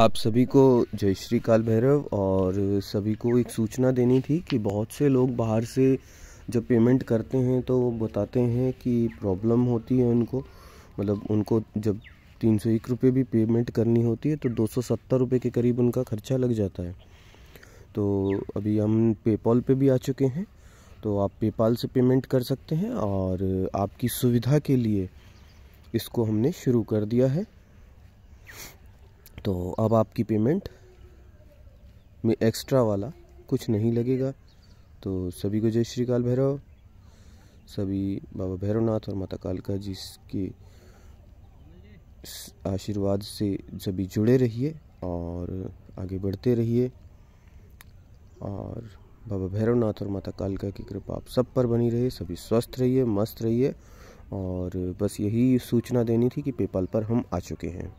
आप सभी को जय श्री काल भैरव और सभी को एक सूचना देनी थी कि बहुत से लोग बाहर से जब पेमेंट करते हैं तो वो बताते हैं कि प्रॉब्लम होती है उनको मतलब उनको जब तीन सौ एक रुपये भी पेमेंट करनी होती है तो दो सौ सत्तर रुपये के करीब उनका खर्चा लग जाता है तो अभी हम पेपॉल पे भी आ चुके हैं तो आप पेपाल से पेमेंट कर सकते हैं और आपकी सुविधा के लिए इसको हमने शुरू कर दिया है तो अब आपकी पेमेंट में एक्स्ट्रा वाला कुछ नहीं लगेगा तो सभी को जय श्री काल भैरव सभी बाबा भैरवनाथ और माता कालका जी के आशीर्वाद से सभी जुड़े रहिए और आगे बढ़ते रहिए और बाबा भैरवनाथ और माता कालका की कृपा आप सब पर बनी रहे सभी स्वस्थ रहिए मस्त रहिए और बस यही सूचना देनी थी कि पेपाल पर हम आ चुके हैं